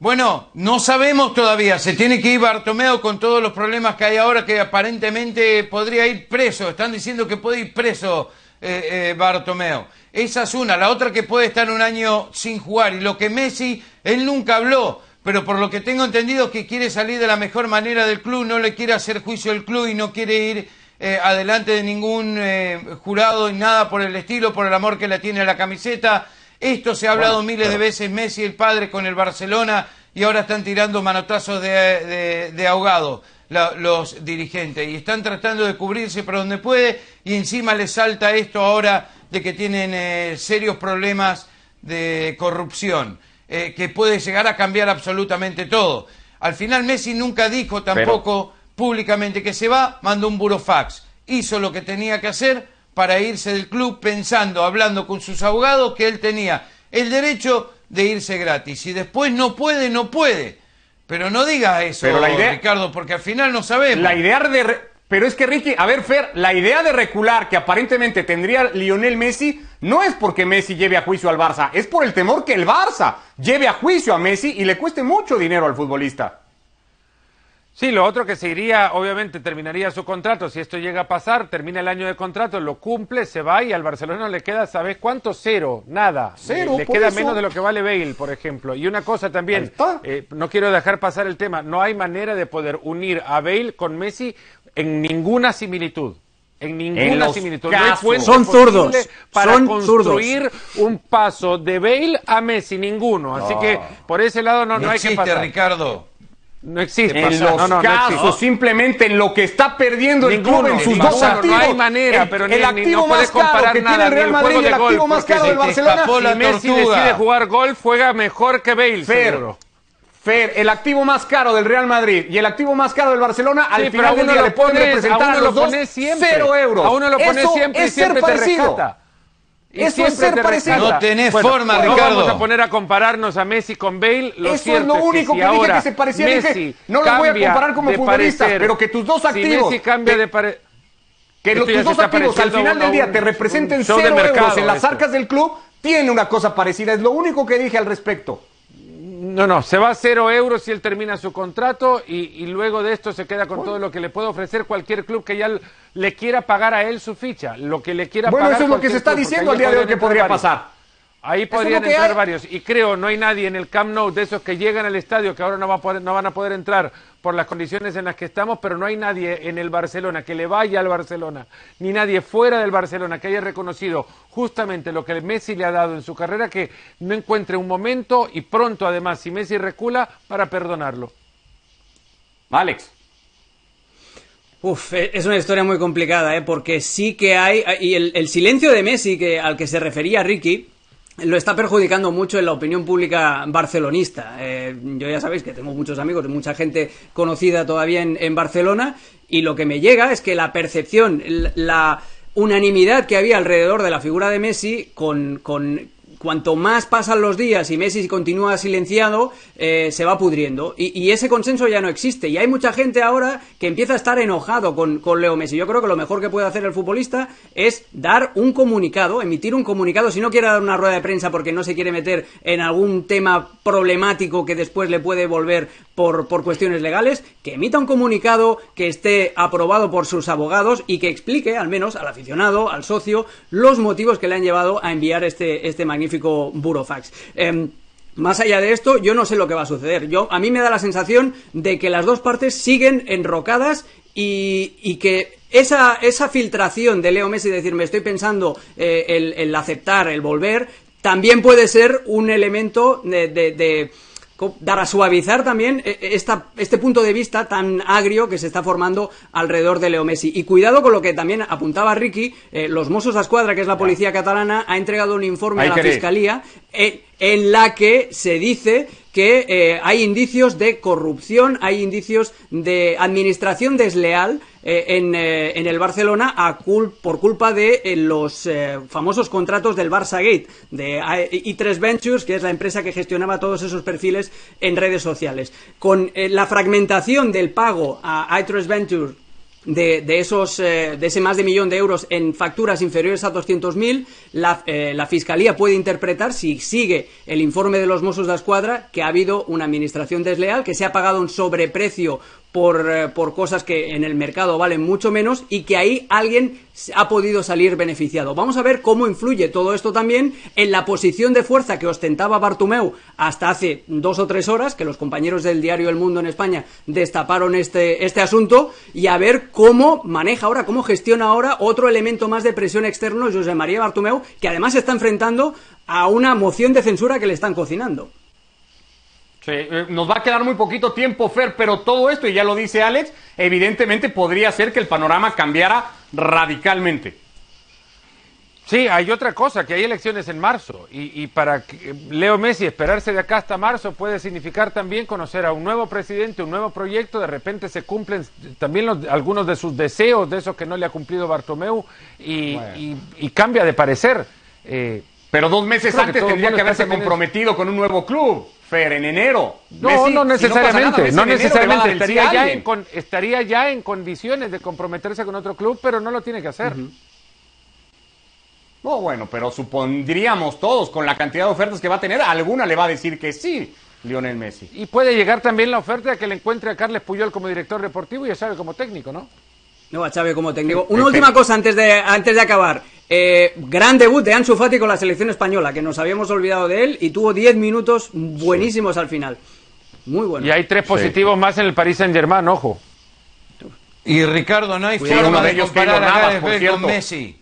Bueno, no sabemos todavía. Se tiene que ir Bartomeo con todos los problemas que hay ahora, que aparentemente podría ir preso. Están diciendo que puede ir preso eh, eh Bartomeo. Esa es una. La otra que puede estar un año sin jugar. Y lo que Messi, él nunca habló. Pero por lo que tengo entendido es que quiere salir de la mejor manera del club, no le quiere hacer juicio el club y no quiere ir eh, adelante de ningún eh, jurado y nada por el estilo, por el amor que le tiene a la camiseta. Esto se ha hablado miles de veces, Messi el padre con el Barcelona, y ahora están tirando manotazos de, ahogado los dirigentes. Y están tratando de cubrirse por donde puede, y encima les salta esto ahora de que tienen eh, serios problemas de corrupción, eh, que puede llegar a cambiar absolutamente todo. Al final Messi nunca dijo tampoco públicamente que se va, mandó un burofax, hizo lo que tenía que hacer, para irse del club pensando, hablando con sus abogados, que él tenía el derecho de irse gratis. y después no puede, no puede. Pero no diga eso, Ricardo, porque al final no sabemos. La idea de. pero es que Ricky, a ver, Fer, la idea de recular que aparentemente tendría Lionel Messi no es porque Messi lleve a juicio al Barça, es por el temor que el Barça lleve a juicio a Messi y le cueste mucho dinero al futbolista. Sí, lo otro que seguiría, obviamente, terminaría su contrato. Si esto llega a pasar, termina el año de contrato, lo cumple, se va y al Barcelona le queda, ¿sabes cuánto? Cero, nada. Cero. Le, queda menos de lo que vale Bale, por ejemplo. Y una cosa también, eh, no quiero dejar pasar el tema, no hay manera de poder unir a Bale con Messi en ninguna similitud. En ninguna similitud. Son zurdos. Para construir un paso de Bale a Messi, ninguno. Así que por ese lado no, no, hay que pasar. Ricardo. No existe. En los casos, simplemente en lo que está perdiendo el club en sus dos activos. No hay manera, pero el, el activo más caro que tiene el Real Madrid y el activo más caro del Barcelona. Si Messi decide jugar golf, juega mejor que Bale, Fer, Fer, el activo más caro del Real Madrid y el activo más caro del Barcelona, al final del le pone pueden a, los dos cero euros. A uno lo pone siempre y siempre eso es ser parecido. No tenés forma, Ricardo. No vamos a poner a compararnos a Messi con Bale. Lo eso es lo único que, dije que se parecía. Messi no lo voy a comparar como futbolista, pero que tus dos activos... Messi de pare. Que tus dos activos al final del día te representen cero euros en las arcas del club, tiene una cosa parecida. Es lo único que dije al respecto. No, no, se va a cero euros si él termina su contrato y, luego de esto se queda con todo lo que le puede ofrecer cualquier club que ya le quiera pagar a él su ficha, lo que le quiera bueno, pagar. eso es lo que se está diciendo al día de hoy que podría pasar. Ahí podrían entrar varios. Y creo, no hay nadie en el Camp Nou de esos que llegan al estadio, que ahora no, a poder, no van a poder entrar por las condiciones en las que estamos, pero no hay nadie en el Barcelona que le vaya al Barcelona, ni nadie fuera del Barcelona que haya reconocido justamente lo que Messi le ha dado en su carrera, que no encuentre un momento y pronto además, si Messi recula, para perdonarlo. Alex. Uf, e, es una historia muy complicada, ¿eh? porque sí que hay, y el, el silencio de Messi que, al que se refería Ricky, lo está perjudicando mucho en la opinión pública barcelonista. Eh, yo ya sabéis que tengo muchos amigos, y mucha gente conocida todavía en, en Barcelona, y lo que me llega es que la percepción, la unanimidad que había alrededor de la figura de Messi con, con cuanto más pasan los días y Messi continúa silenciado, eh, se va pudriendo. Y, ese consenso ya no existe. Y hay mucha gente ahora que empieza a estar enojado con, con, Leo Messi. Yo creo que lo mejor que puede hacer el futbolista es dar un comunicado, emitir un comunicado. Si no quiere dar una rueda de prensa porque no se quiere meter en algún tema problemático que después le puede volver por, por cuestiones legales, que emita un comunicado que esté aprobado por sus abogados y que explique, al menos al aficionado, al socio, los motivos que le han llevado a enviar este, este magnífico Burofax. Em, más allá de esto, yo no sé lo que va a suceder. Yo, a mí me da la sensación de que las dos partes siguen enrocadas y, que esa, esa, filtración de Leo Messi de decir me estoy pensando eh, el, aceptar, el volver, también puede ser un elemento de Dar a suavizar también eh, eh, esta, este punto de vista tan agrio que se está formando alrededor de Leo Messi. Y cuidado con lo que también apuntaba Ricky, eh, los Mossos de Escuadra, que es la policía catalana, ha entregado un informe a la Fiscalía en la que se dice que eh, hay indicios de corrupción, hay indicios de administración desleal eh, en, eh, en, el Barcelona a por culpa de los famosos contratos del Barça Gate, de I3 Ventures, que es la empresa que gestionaba todos esos perfiles en redes sociales. Con la fragmentación del pago a I3 Ventures de, esos, eh, de ese más de millón de euros en facturas inferiores a 200.000, la, eh, la Fiscalía puede interpretar, si sigue el informe de los Mossos de Escuadra, que ha habido una administración desleal, que se ha pagado un sobreprecio por, eh, por, cosas que en el mercado valen mucho menos y que ahí alguien ha podido salir beneficiado. Vamos a ver cómo influye todo esto también en la posición de fuerza que ostentaba Bartumeu hasta hace dos o tres horas, que los compañeros del diario El Mundo en España destaparon este, este asunto, y a ver cómo maneja ahora, cómo gestiona ahora otro elemento más de presión externo José María Bartumeu, que además se está enfrentando a una moción de censura que le están cocinando. Eh, nos va a quedar muy poquito tiempo, Fer, pero todo esto, y ya lo dice Alex, evidentemente podría ser que el panorama cambiara radicalmente. Sí, hay otra cosa, que hay elecciones en marzo y, para eh, Leo Messi esperarse de acá hasta marzo puede significar también conocer a un nuevo presidente, un nuevo proyecto, de repente se cumplen también algunos de sus deseos, de esos que no le ha cumplido Bartomeu y, cambia de parecer. Eh, pero dos meses antes tendría que haberse comprometido con un nuevo club. Fer, en enero. No, no necesariamente. no, necesariamente. Estaría ya, en, condiciones de comprometerse con otro club, pero no lo tiene que hacer. No, bueno, pero supondríamos todos, con la cantidad de ofertas que va a tener, alguna le va a decir que sí. Lionel Messi. Y puede llegar también la oferta de que le encuentre a Carles Puyol como director deportivo y a sabe como técnico, ¿no? No, a Xavi como técnico. Una última cosa antes de, antes de acabar. Eh, gran debut de Ansu Fati con la selección española, que nos habíamos olvidado de él y tuvo 10 minutos buenísimos al final. Muy bueno. Y hay tres positivos más en el Paris Saint-Germain, ojo. Y Ricardo, no hay Cuidado de Messi.